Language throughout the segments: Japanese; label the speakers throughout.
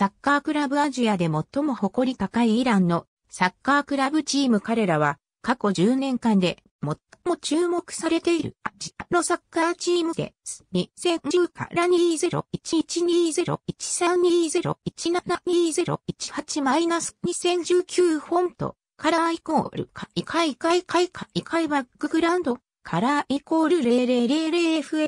Speaker 1: サッカークラブアジアで最も誇り高いイランのサッカークラブチーム彼らは過去10年間で最も注目されているアジアのサッカーチームです。2010から2011201320172018-2019フォント、カラーイコール、カイカイカイカイカイカイバックグラウンド、カラーイコール 0000FF、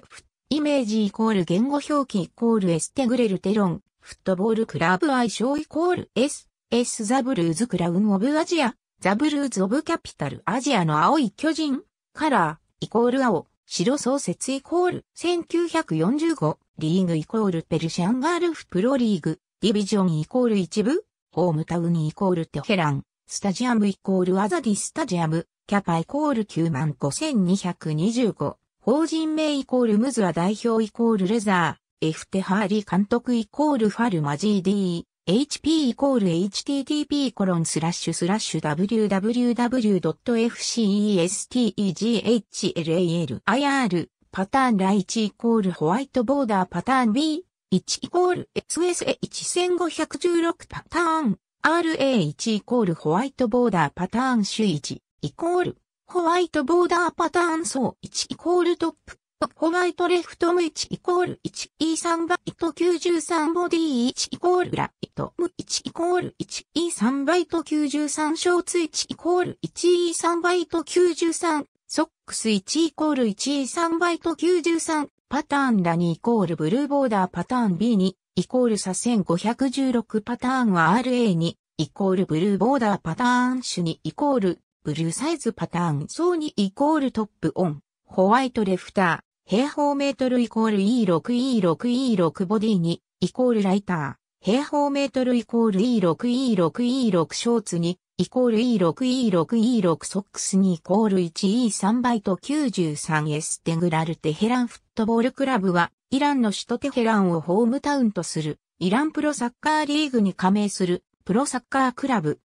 Speaker 1: イメージイコール言語表記イコールエステグレルテロン、フットボールクラブ愛称イコール S.S. ザブルーズクラウンオブアジア、ザブルーズオブキャピタルアジアの青い巨人、カラー、イコール青、白創設イコール1945、リーグイコールペルシャンガールフプロリーグ、ディビジョンイコール一部、ホームタウンイコールテヘラン、スタジアムイコールアザディスタジアム、キャパイコール9万5225、法人名イコールムズア代表イコールレザー、エフテハーリ監督イコールファルマ GD、hp イコール http コロンスラッシュスラッシュ www.fcesteghlal i r パターンライチイコールホワイトボーダーパターン B、1イコール SSA1516 パターン、RA1 イコールホワイトボーダーパターン種1イコールホワイトボーダーパターン層1イコールトップホワイトレフトム1イコール 1E3 バイト93ボディ1イコールライトム1イコール 1E3 バイト93ショーツ1イコール 1E3 バイト93ソックス1イコール 1E3 バイト93パターンラ2イコールブルーボーダーパターン B2 イコールサ1516パターンは RA2 イコールブルーボーダーパターン種2イコールブルーサイズパターン層2イコールトップオンホワイトレフター平方メートルイコール E6E6E6 ボディに、イコールライター。平方メートルイコール E6E6E6 ショーツに、イコール E6E6E6 ソックスにイコール 1E3 バイト 93S テグラルテヘランフットボールクラブは、イランの首都テヘランをホームタウンとする、イランプロサッカーリーグに加盟する、プロサッカークラブ。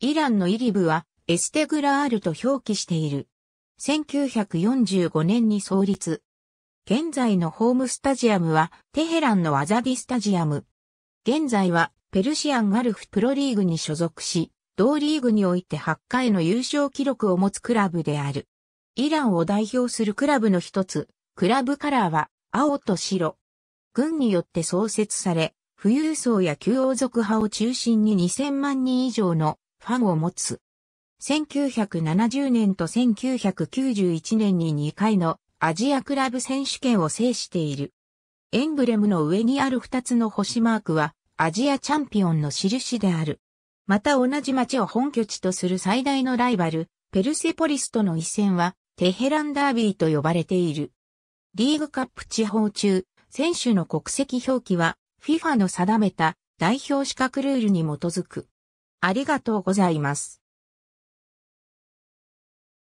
Speaker 1: イランのイリブは、エステグラールと表記している。1945年に創立、現在のホームスタジアムはテヘランのアザディスタジアム。現在はペルシアンガルフプロリーグに所属し、同リーグにおいて8回の優勝記録を持つクラブである。イランを代表するクラブの一つ、クラブカラーは青と白。軍によって創設され、富裕層や旧王族派を中心に2000万人以上のファンを持つ。1970年と1991年に2回のアジアクラブ選手権を制している。エンブレムの上にある2つの星マークは、アジアチャンピオンの印である。また同じ街を本拠地とする最大のライバル、ペルセポリスとの一戦は、テヘランダービーと呼ばれている。リーグカップ地方中、選手の国籍表記は、FIFA の定めた代表資格ルールに基づく。ありがとうございます。